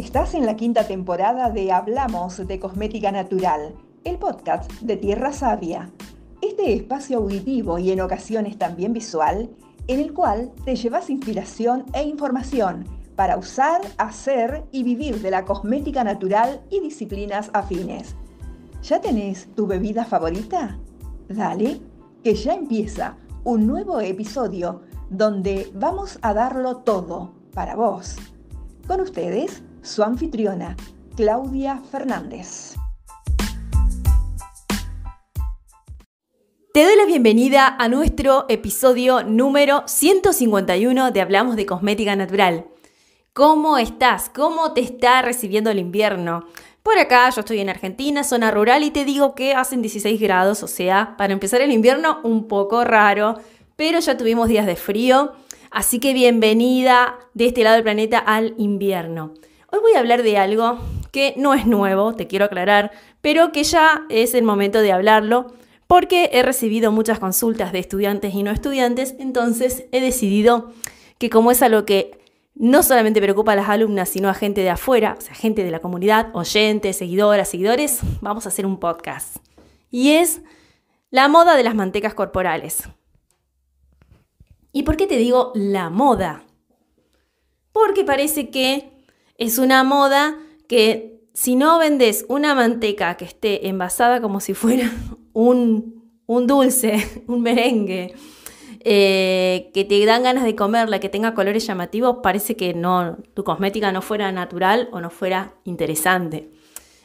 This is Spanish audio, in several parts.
Estás en la quinta temporada de Hablamos de Cosmética Natural, el podcast de Tierra Sabia. Este espacio auditivo y en ocasiones también visual, en el cual te llevas inspiración e información para usar, hacer y vivir de la cosmética natural y disciplinas afines. ¿Ya tenés tu bebida favorita? Dale, que ya empieza un nuevo episodio donde vamos a darlo todo para vos. Con ustedes, su anfitriona, Claudia Fernández. Te doy la bienvenida a nuestro episodio número 151 de Hablamos de Cosmética Natural. ¿Cómo estás? ¿Cómo te está recibiendo el invierno? Por acá yo estoy en Argentina, zona rural, y te digo que hacen 16 grados, o sea, para empezar el invierno un poco raro, pero ya tuvimos días de frío, así que bienvenida de este lado del planeta al invierno. Hoy voy a hablar de algo que no es nuevo, te quiero aclarar, pero que ya es el momento de hablarlo porque he recibido muchas consultas de estudiantes y no estudiantes, entonces he decidido que como es algo que no solamente preocupa a las alumnas, sino a gente de afuera, o sea, gente de la comunidad, oyentes, seguidoras, seguidores, vamos a hacer un podcast. Y es la moda de las mantecas corporales. ¿Y por qué te digo la moda? Porque parece que es una moda que si no vendes una manteca que esté envasada como si fuera un, dulce, un merengue, eh, que te dan ganas de comerla, que tenga colores llamativos, parece que no, tu cosmética no fuera natural o no fuera interesante.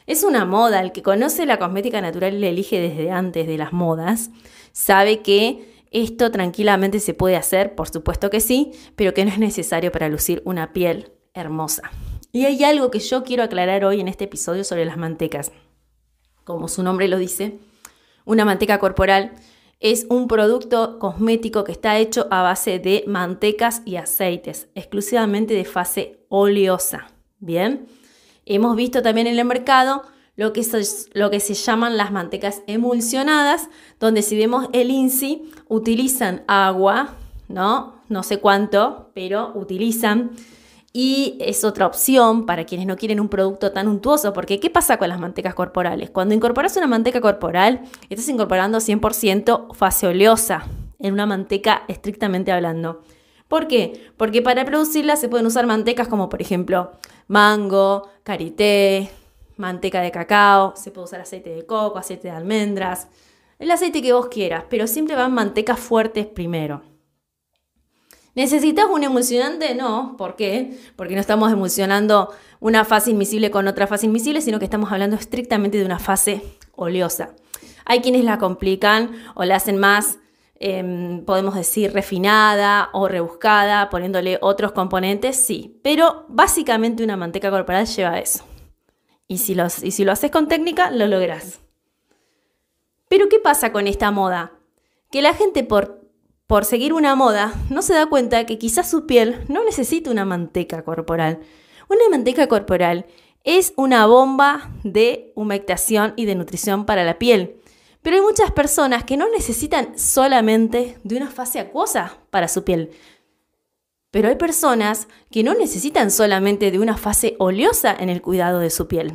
Es una moda, el que conoce la cosmética natural y la elige desde antes de las modas, sabe que esto tranquilamente se puede hacer, por supuesto que sí, pero que no es necesario para lucir una piel hermosa. Y hay algo que yo quiero aclarar hoy en este episodio sobre las mantecas. Como su nombre lo dice, una manteca corporal es un producto cosmético que está hecho a base de mantecas y aceites, exclusivamente de fase oleosa. Bien, hemos visto también en el mercado lo que, se, lo que se llaman las mantecas emulsionadas, donde si vemos el INSI, utilizan agua, ¿no? No sé cuánto, pero utilizan y es otra opción para quienes no quieren un producto tan untuoso, porque ¿qué pasa con las mantecas corporales? Cuando incorporas una manteca corporal, estás incorporando 100% fase oleosa en una manteca estrictamente hablando. ¿Por qué? Porque para producirla se pueden usar mantecas como por ejemplo mango, karité, manteca de cacao, se puede usar aceite de coco, aceite de almendras, el aceite que vos quieras, pero siempre van mantecas fuertes primero. ¿Necesitas un emulsionante? No, ¿por qué? Porque no estamos emulsionando una fase invisible con otra fase invisible, sino que estamos hablando estrictamente de una fase oleosa. Hay quienes la complican o la hacen más, em, podemos decir, refinada o rebuscada, poniéndole otros componentes, sí, pero básicamente una manteca corporal lleva eso. Y si, y si lo haces con técnica, lo lográs. Pero ¿qué pasa con esta moda? Que la gente por por seguir una moda, no se da cuenta que quizás su piel no necesita una manteca corporal. Una manteca corporal es una bomba de humectación y de nutrición para la piel. Pero hay muchas personas que no necesitan solamente de una fase acuosa para su piel. Pero hay personas que no necesitan solamente de una fase oleosa en el cuidado de su piel.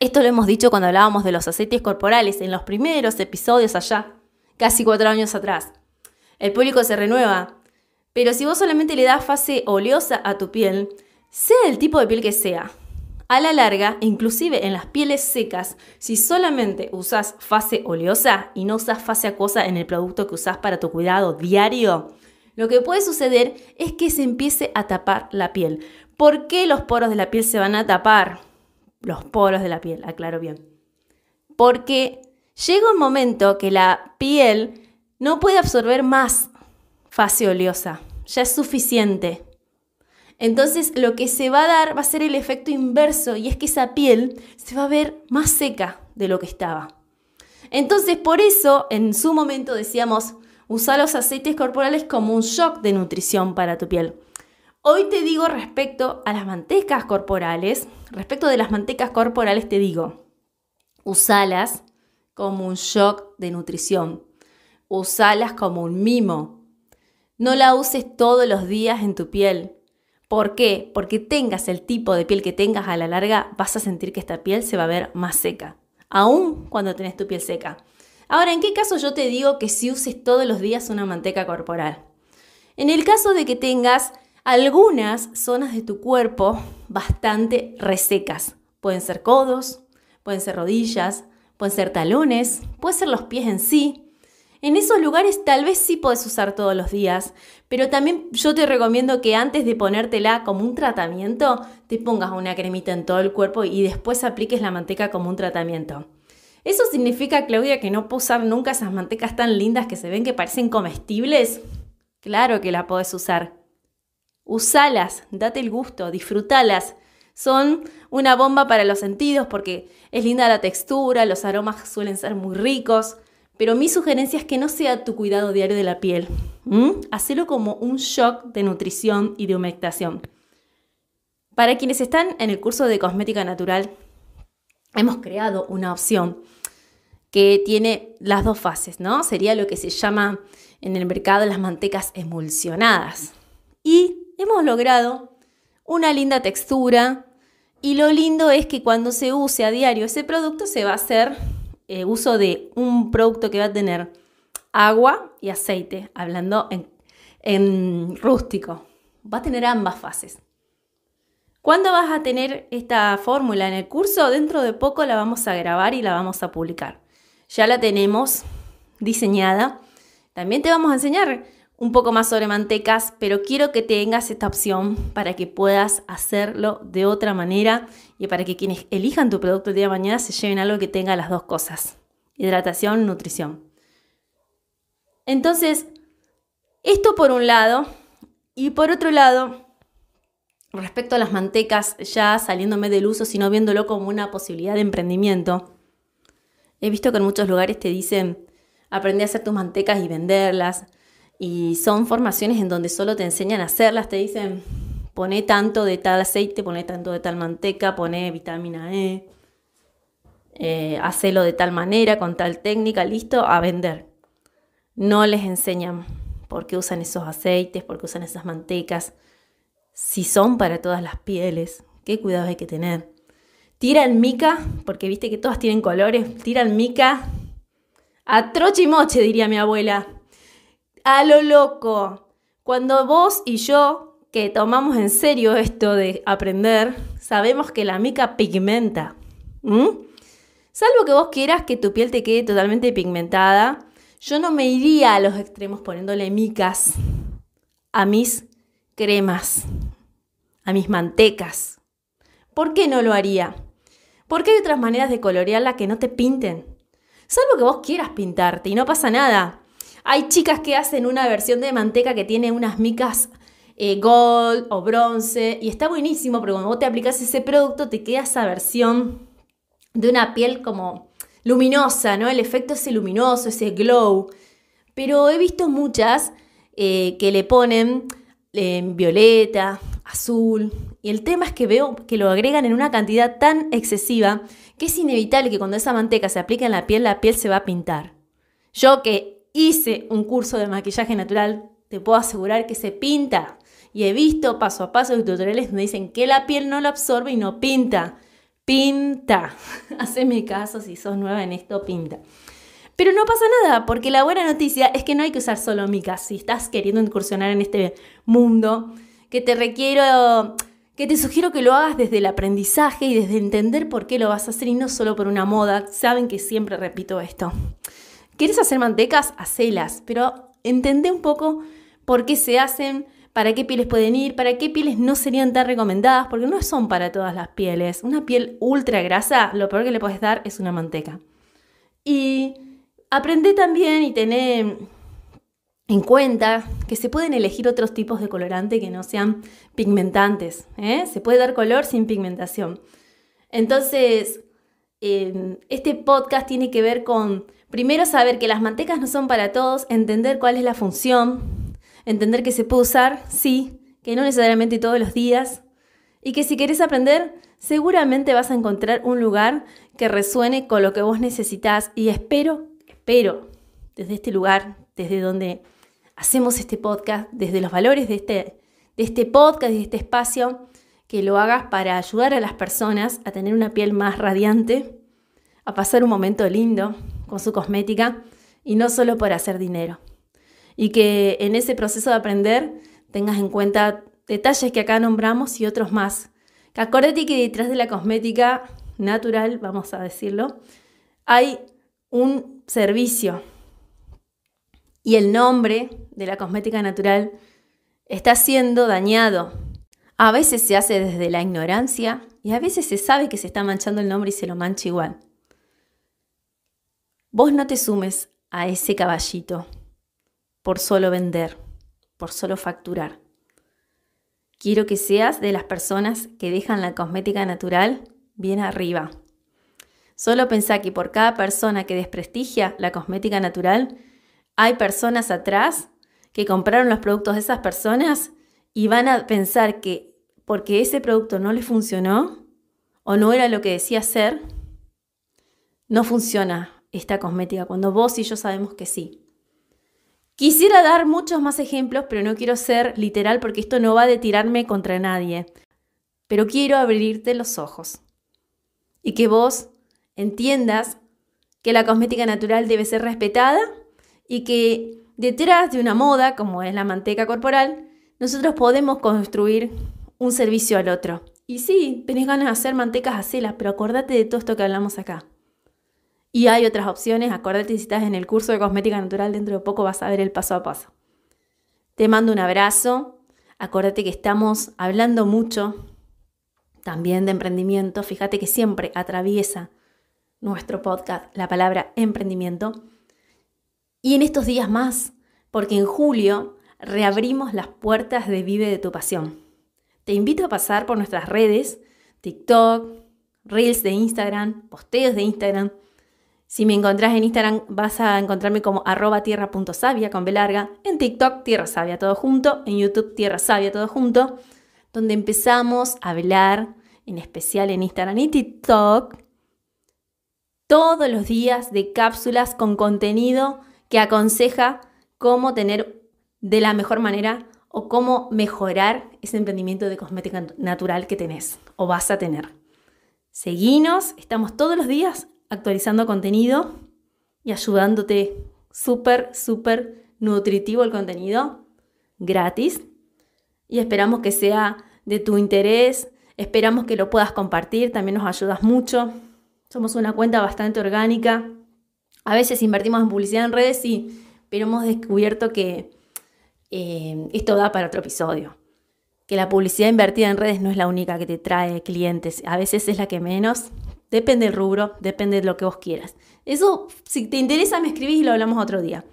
Esto lo hemos dicho cuando hablábamos de los aceites corporales en los primeros episodios allá, casi cuatro años atrás. El público se renueva. Pero si vos solamente le das fase oleosa a tu piel, sea el tipo de piel que sea, a la larga, inclusive en las pieles secas, si solamente usas fase oleosa y no usas fase acuosa en el producto que usas para tu cuidado diario, lo que puede suceder es que se empiece a tapar la piel. ¿Por qué los poros de la piel se van a tapar? Los poros de la piel, aclaro bien. Porque llega un momento que la piel no puede absorber más fase oleosa, ya es suficiente. Entonces lo que se va a dar va a ser el efecto inverso y es que esa piel se va a ver más seca de lo que estaba. Entonces por eso en su momento decíamos, usar los aceites corporales como un shock de nutrición para tu piel. Hoy te digo respecto a las mantecas corporales, respecto de las mantecas corporales te digo, usalas como un shock de nutrición usalas como un mimo. No la uses todos los días en tu piel. ¿Por qué? Porque tengas el tipo de piel que tengas a la larga, vas a sentir que esta piel se va a ver más seca, aún cuando tenés tu piel seca. Ahora, ¿en qué caso yo te digo que si uses todos los días una manteca corporal? En el caso de que tengas algunas zonas de tu cuerpo bastante resecas, pueden ser codos, pueden ser rodillas, pueden ser talones, pueden ser los pies en sí, en esos lugares tal vez sí podés usar todos los días, pero también yo te recomiendo que antes de ponértela como un tratamiento, te pongas una cremita en todo el cuerpo y después apliques la manteca como un tratamiento. ¿Eso significa, Claudia, que no puedo usar nunca esas mantecas tan lindas que se ven que parecen comestibles? Claro que la podés usar. Usalas, date el gusto, disfrútalas. Son una bomba para los sentidos porque es linda la textura, los aromas suelen ser muy ricos. Pero mi sugerencia es que no sea tu cuidado diario de la piel. ¿Mm? Hacelo como un shock de nutrición y de humectación. Para quienes están en el curso de cosmética natural, hemos creado una opción que tiene las dos fases, ¿no? Sería lo que se llama en el mercado las mantecas emulsionadas. Y hemos logrado una linda textura y lo lindo es que cuando se use a diario ese producto se va a hacer eh, uso de un producto que va a tener agua y aceite, hablando en, en rústico. Va a tener ambas fases. ¿Cuándo vas a tener esta fórmula en el curso? Dentro de poco la vamos a grabar y la vamos a publicar. Ya la tenemos diseñada. También te vamos a enseñar un poco más sobre mantecas, pero quiero que tengas esta opción para que puedas hacerlo de otra manera y para que quienes elijan tu producto el día de mañana se lleven algo que tenga las dos cosas, hidratación, nutrición. Entonces, esto por un lado, y por otro lado, respecto a las mantecas, ya saliéndome del uso, sino viéndolo como una posibilidad de emprendimiento, he visto que en muchos lugares te dicen, aprende a hacer tus mantecas y venderlas y son formaciones en donde solo te enseñan a hacerlas, te dicen, pone tanto de tal aceite, pone tanto de tal manteca, pone vitamina E, eh, de tal manera, con tal técnica, listo, a vender. No les enseñan por qué usan esos aceites, por qué usan esas mantecas, si son para todas las pieles, qué cuidados hay que tener. Tiran mica, porque viste que todas tienen colores, tiran mica a troche moche, diría mi abuela a lo loco. Cuando vos y yo, que tomamos en serio esto de aprender, sabemos que la mica pigmenta. Salvo que vos quieras que tu piel te quede totalmente pigmentada, yo no me iría a los extremos poniéndole micas a mis cremas, a mis mantecas. ¿Por qué no lo haría? Porque hay otras maneras de colorearla que no te pinten. Salvo que vos quieras pintarte y no pasa nada. Hay chicas que hacen una versión de manteca que tiene unas micas eh, gold o bronce y está buenísimo, pero cuando vos te aplicás ese producto te queda esa versión de una piel como luminosa, ¿no? El efecto ese luminoso, ese glow. Pero he visto muchas eh, que le ponen eh, violeta, azul. Y el tema es que veo que lo agregan en una cantidad tan excesiva que es inevitable que cuando esa manteca se aplica en la piel, la piel se va a pintar. Yo que hice un curso de maquillaje natural, te puedo asegurar que se pinta. Y he visto paso a paso tutoriales donde dicen que la piel no lo absorbe y no pinta. Pinta. mi caso si sos nueva en esto, pinta. Pero no pasa nada, porque la buena noticia es que no hay que usar solo micas. Si estás queriendo incursionar en este mundo, que te requiero, que te sugiero que lo hagas desde el aprendizaje y desde entender por qué lo vas a hacer y no solo por una moda. Saben que siempre repito esto. ¿Quieres hacer mantecas? Hacelas, pero entendé un poco por qué se hacen, para qué pieles pueden ir, para qué pieles no serían tan recomendadas, porque no son para todas las pieles. Una piel ultra grasa, lo peor que le puedes dar es una manteca. Y aprende también y tené en cuenta que se pueden elegir otros tipos de colorante que no sean pigmentantes. ¿eh? Se puede dar color sin pigmentación. Entonces, este podcast tiene que ver con Primero saber que las mantecas no son para todos, entender cuál es la función, entender que se puede usar, sí, que no necesariamente todos los días, y que si querés aprender, seguramente vas a encontrar un lugar que resuene con lo que vos necesitas y espero, espero, desde este lugar, desde donde hacemos este podcast, desde los valores de este, de este podcast y de este espacio, que lo hagas para ayudar a las personas a tener una piel más radiante, a pasar un momento lindo, con su cosmética y no solo por hacer dinero. Y que en ese proceso de aprender tengas en cuenta detalles que acá nombramos y otros más. Que que detrás de la cosmética natural, vamos a decirlo, hay un servicio. Y el nombre de la cosmética natural está siendo dañado. A veces se hace desde la ignorancia y a veces se sabe que se está manchando el nombre y se lo mancha igual. Vos no te sumes a ese caballito por solo vender, por solo facturar. Quiero que seas de las personas que dejan la cosmética natural bien arriba. Solo pensá que por cada persona que desprestigia la cosmética natural, hay personas atrás que compraron los productos de esas personas y van a pensar que porque ese producto no le funcionó o no era lo que decía ser, no funciona esta cosmética, cuando vos y yo sabemos que sí. Quisiera dar muchos más ejemplos, pero no quiero ser literal porque esto no va de tirarme contra nadie. Pero quiero abrirte los ojos y que vos entiendas que la cosmética natural debe ser respetada y que detrás de una moda, como es la manteca corporal, nosotros podemos construir un servicio al otro. Y sí, tenés ganas de hacer mantecas, a celas, pero acordate de todo esto que hablamos acá. Y hay otras opciones, acuérdate, si estás en el curso de cosmética natural, dentro de poco vas a ver el paso a paso. Te mando un abrazo, Acuérdate que estamos hablando mucho también de emprendimiento, fíjate que siempre atraviesa nuestro podcast la palabra emprendimiento. Y en estos días más, porque en julio reabrimos las puertas de Vive de tu Pasión. Te invito a pasar por nuestras redes, TikTok, Reels de Instagram, posteos de Instagram, si me encontrás en Instagram vas a encontrarme como arroba tierra.savia con velarga, en TikTok Tierra Sabia todo junto, en YouTube Tierra Sabia todo junto, donde empezamos a hablar, en especial en Instagram y TikTok, todos los días de cápsulas con contenido que aconseja cómo tener de la mejor manera o cómo mejorar ese emprendimiento de cosmética natural que tenés o vas a tener. Seguinos, estamos todos los días actualizando contenido y ayudándote. Súper, súper nutritivo el contenido, gratis. Y esperamos que sea de tu interés, esperamos que lo puedas compartir, también nos ayudas mucho. Somos una cuenta bastante orgánica. A veces invertimos en publicidad en redes, sí, pero hemos descubierto que eh, esto da para otro episodio. Que la publicidad invertida en redes no es la única que te trae clientes, a veces es la que menos, Depende del rubro, depende de lo que vos quieras. Eso, si te interesa, me escribís y lo hablamos otro día.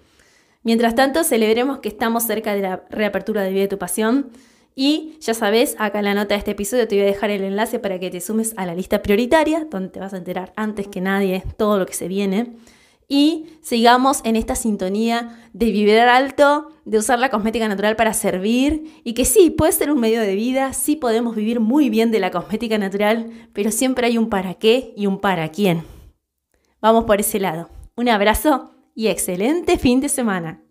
Mientras tanto, celebremos que estamos cerca de la reapertura de Vida de tu Pasión. Y ya sabes, acá en la nota de este episodio te voy a dejar el enlace para que te sumes a la lista prioritaria, donde te vas a enterar antes que nadie todo lo que se viene y sigamos en esta sintonía de vivir alto, de usar la cosmética natural para servir y que sí, puede ser un medio de vida, sí podemos vivir muy bien de la cosmética natural, pero siempre hay un para qué y un para quién. Vamos por ese lado. Un abrazo y excelente fin de semana.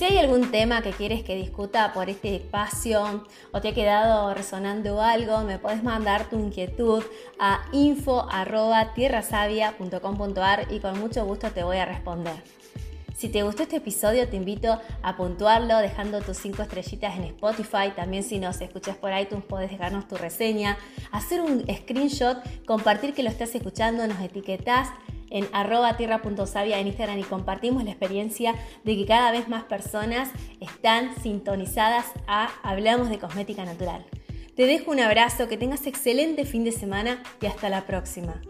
Si hay algún tema que quieres que discuta por este espacio o te ha quedado resonando algo, me puedes mandar tu inquietud a info.tierrasavia.com.ar y con mucho gusto te voy a responder. Si te gustó este episodio, te invito a puntuarlo dejando tus 5 estrellitas en Spotify. También si nos escuchas por iTunes, puedes dejarnos tu reseña, hacer un screenshot, compartir que lo estás escuchando, nos etiquetás en arroba tierra.savia en Instagram y compartimos la experiencia de que cada vez más personas están sintonizadas a Hablamos de Cosmética Natural. Te dejo un abrazo, que tengas excelente fin de semana y hasta la próxima.